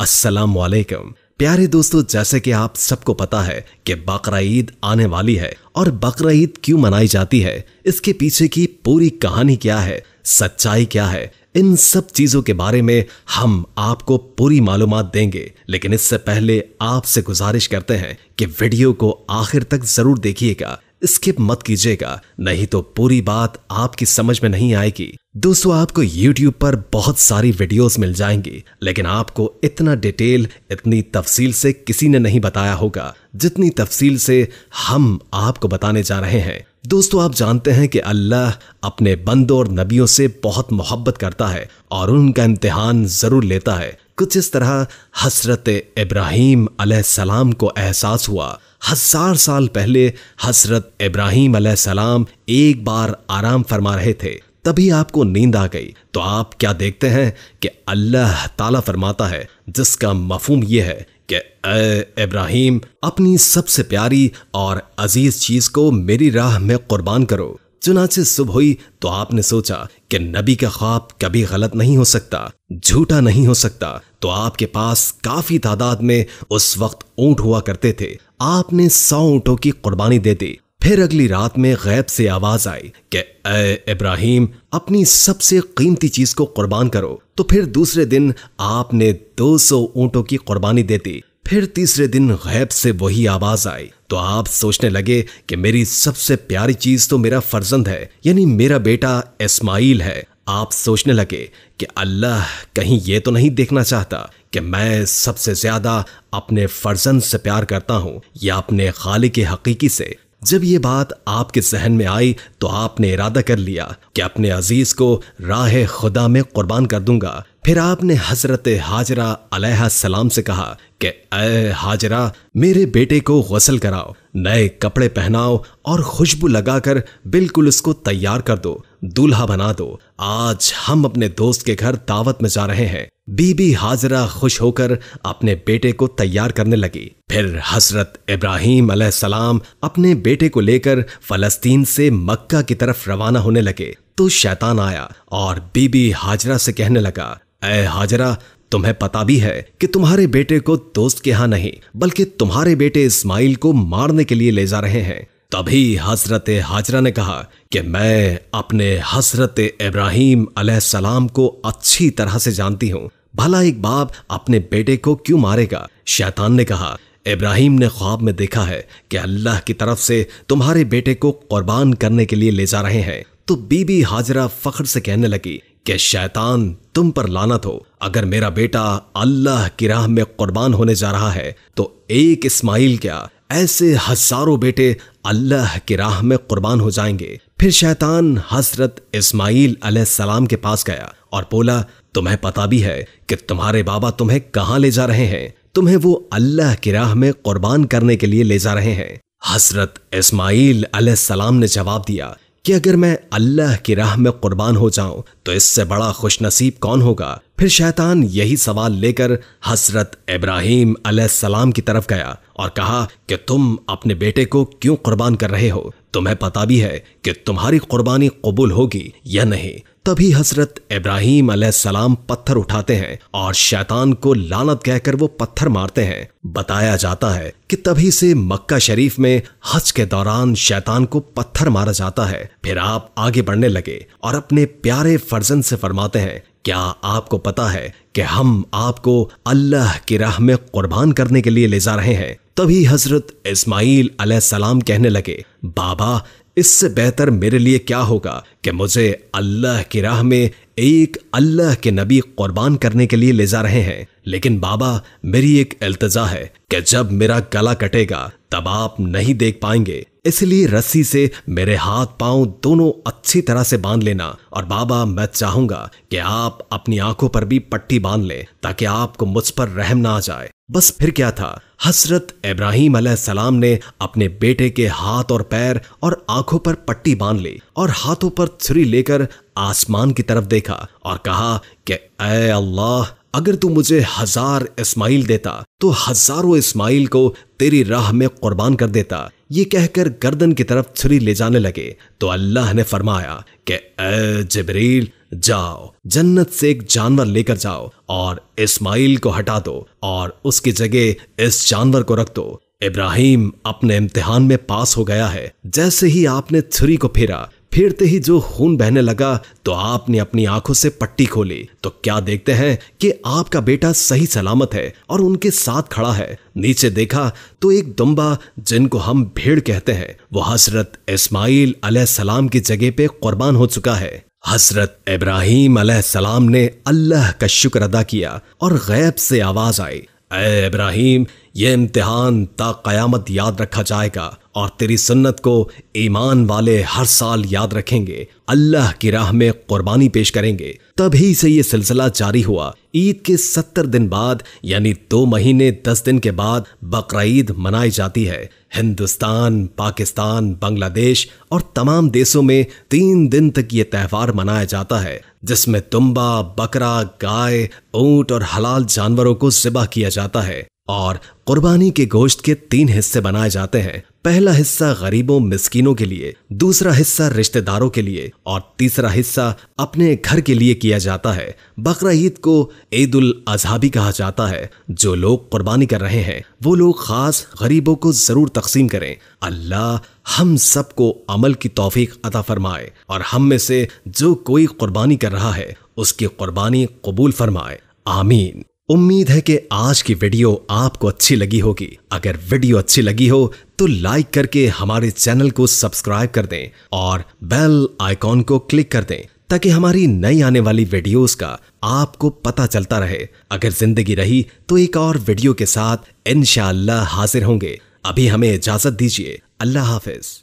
अस्सलाम वालेकुम प्यारे दोस्तों जैसे कि आप सबको पता है कि बकर ईद आने वाली है और बकर ईद क्यों मनाई जाती है इसके पीछे की पूरी कहानी क्या है सच्चाई क्या है इन सब चीजों के बारे में हम आपको पूरी मालूम देंगे लेकिन इससे पहले आपसे गुजारिश करते हैं कि वीडियो को आखिर तक जरूर देखिएगा स्किप मत कीजिएगा नहीं तो पूरी बात आपकी समझ में नहीं आएगी दोस्तों आपको YouTube पर बहुत सारी वीडियोस मिल जाएंगी लेकिन आपको इतना डिटेल इतनी तफसील से किसी ने नहीं बताया होगा जितनी तफसील से हम आपको बताने जा रहे हैं दोस्तों आप जानते हैं कि अल्लाह अपने बंदों और नबियों से बहुत मोहब्बत करता है और उनका इम्तिहान जरूर लेता है कुछ इस तरह हसरत इब्राहिम सलाम को एहसास हुआ हजार साल पहले हसरत इब्राहिम सलाम एक बार आराम फरमा रहे थे तभी आपको नींद आ गई तो आप क्या देखते हैं कि अल्लाह ताला फरमाता है जिसका मफहम यह है कि इब्राहिम अपनी सबसे प्यारी और अजीज चीज को मेरी राह में कुर्बान करो चुनाचे सुबह हुई तो आपने सोचा कि नबी का ख्वाब कभी गलत नहीं हो सकता झूठा नहीं हो सकता तो आपके पास काफी तादाद में उस वक्त ऊंट हुआ करते थे आपने सौ ऊंटों की कुर्बानी दे दी फिर अगली रात में गैब से आवाज आई कि ए इब्राहिम अपनी सबसे कीमती चीज को कुर्बान करो तो फिर दूसरे दिन आपने 200 सौ ऊंटों की कुर्बानी दे दी फिर तीसरे दिन गैब से वही आवाज आई तो आप सोचने लगे कि मेरी सबसे प्यारी चीज तो मेरा फर्जंद है यानी मेरा बेटा इस्माइल है आप सोचने लगे कि अल्लाह कहीं ये तो नहीं देखना चाहता कि मैं सबसे ज्यादा अपने फर्जन से प्यार करता हूं या अपने खाली के हकीकी से जब ये बात आपके जहन में आई तो आपने इरादा कर लिया कि अपने अजीज को राह खुदा में कुर्बान कर दूंगा फिर आपने हजरत हाजरा अलैहा सलाम से कहा कि अः हाजरा मेरे बेटे को गसल कराओ नए कपड़े पहनाओ और खुशबू लगाकर बिल्कुल उसको तैयार कर दो दूल्हा बना दो आज हम अपने दोस्त के घर दावत में जा रहे हैं बीबी हाजरा खुश होकर अपने बेटे को तैयार करने लगी फिर हजरत इब्राहिम सलाम अपने बेटे को लेकर फलस्तीन से मक्का की तरफ रवाना होने लगे तो शैतान आया और बीबी हाजरा से कहने लगा ए हाजरा तुम्हें पता भी है कि तुम्हारे बेटे को दोस्त के यहां नहीं बल्कि तुम्हारे बेटे इस्माइल को मारने के लिए ले जा रहे हैं तभी हजरत हाजरा ने कहा कि मैं अपने हजरत इब्राहिम सलाम को अच्छी तरह से जानती हूं भला एक बाप अपने बेटे को क्यों मारेगा शैतान ने कहा इब्राहिम ने ख्वाब में देखा है कि अल्लाह की तरफ से तुम्हारे बेटे को कुर्बान करने के लिए ले जा रहे हैं तो बीबी हाजरा फख्र से कहने लगी कि शैतान तुम पर लानत हो अगर मेरा बेटा अल्लाह की राह में कुर्बान होने जा रहा है तो एक इस्माइल क्या ऐसे हजारों बेटे अल्लाह की राह में कुर्बान हो जाएंगे फिर शैतान हजरत इस्माइल सलाम के पास गया और बोला तुम्हें पता भी है कि तुम्हारे बाबा तुम्हें कहाँ ले जा रहे हैं तुम्हें वो अल्लाह की राह में कुर्बान करने के लिए ले जा रहे हैं हजरत इस्माइल सलाम ने जवाब दिया कि अगर मैं अल्लाह की राह में कुर्बान हो जाऊं तो इससे बड़ा खुशनसीब कौन होगा फिर शैतान यही सवाल लेकर हसरत इब्राहिम सलाम की तरफ गया और कहा कि तुम अपने बेटे को क्यों कुर्बान कर रहे हो तुम्हें पता भी है कि तुम्हारी कुर्बानी कबूल होगी या नहीं तभी हसरत इब्राहिम सलाम पत्थर उठाते हैं और शैतान को लानत कहकर वो पत्थर मारते हैं बताया जाता है कि तभी से मक्का शरीफ में हज के दौरान शैतान को पत्थर मारा जाता है फिर आप आगे बढ़ने लगे और अपने प्यारे फर्जन से फरमाते हैं क्या आपको पता है कि हम आपको अल्लाह की राह में कुर्बान करने के लिए ले जा रहे हैं तभी हजरत इस्माईल सलाम कहने लगे बाबा इससे बेहतर मेरे लिए क्या होगा कि मुझे अल्लाह की राह में एक अल्लाह के नबी कुर्बान करने के लिए ले जा रहे हैं लेकिन बाबा मेरी एक अल्तजा है कि जब मेरा गला कटेगा तब आप नहीं देख पाएंगे इसलिए रस्सी से मेरे हाथ पांव दोनों अच्छी तरह से बांध लेना और बाबा मैं चाहूंगा कि आप अपनी आंखों पर भी पट्टी बांध लें ताकि आपको मुझ पर रहम ना आ जाए बस फिर क्या था हसरत इब्राहिम सलाम ने अपने बेटे के हाथ और पैर और आंखों पर पट्टी बांध ली और हाथों पर छुरी लेकर आसमान की तरफ देखा और कहा कि अल्लाह अगर तू मुझे हजार इस्माइल देता तो हजारों इस्माइल को तेरी राह में कुर्बान कर देता ये कहकर गर्दन की तरफ छुरी ले जाने लगे तो अल्लाह ने फरमाया कि जबरील जाओ जन्नत से एक जानवर लेकर जाओ और इस्माइल को हटा दो और उसकी जगह इस जानवर को रख दो इब्राहिम अपने इम्तिहान में पास हो गया है जैसे ही आपने छुरी को फेरा फिरते ही जो खून बहने लगा तो आपने अपनी आंखों से पट्टी खोली तो क्या देखते हैं कि आपका बेटा सही सलामत है और उनके साथ खड़ा है नीचे देखा तो एक दुम्बा जिनको हम भेड़ कहते हैं वो हसरत इस्माइल सलाम की जगह पे कुर्बान हो चुका है हसरत इब्राहिम सलाम ने अल्लाह का शुक्र अदा किया और गैब से आवाज आई अब्राहिम ये इम्तिहान ता क़यामत याद रखा जाएगा और तेरी सुन्नत को ईमान वाले हर साल याद रखेंगे अल्लाह की राह में कुर्बानी पेश करेंगे तभी से ये सिलसिला जारी हुआ ईद के सत्तर दिन बाद यानी दो महीने दस दिन के बाद बकरीद मनाई जाती है हिंदुस्तान पाकिस्तान बांग्लादेश और तमाम देशों में तीन दिन तक ये त्यौहार मनाया जाता है जिसमें तुम्बा बकरा गाय ऊंट और हलाल जानवरों को जिबा किया जाता है और कुर्बानी के गोश्त के तीन हिस्से बनाए जाते हैं पहला हिस्सा गरीबों मिस्कीनों के लिए दूसरा हिस्सा रिश्तेदारों के लिए और तीसरा हिस्सा अपने घर के लिए किया जाता है बकरा ईद को ईद उल अजहा भी कहा जाता है जो लोग कुर्बानी कर रहे हैं वो लोग खास गरीबों को जरूर तकसीम करें अल्लाह हम सबको अमल की तोफीक अता फरमाए और हम में से जो कोई कुर्बानी कर रहा है उसकी कुर्बानी कबूल फरमाए आमीन उम्मीद है कि आज की वीडियो आपको अच्छी लगी होगी अगर वीडियो अच्छी लगी हो तो लाइक करके हमारे चैनल को सब्सक्राइब कर दें और बेल आइकॉन को क्लिक कर दें ताकि हमारी नई आने वाली वीडियोस का आपको पता चलता रहे अगर जिंदगी रही तो एक और वीडियो के साथ इनशाला हाजिर होंगे अभी हमें इजाजत दीजिए अल्लाह हाफिज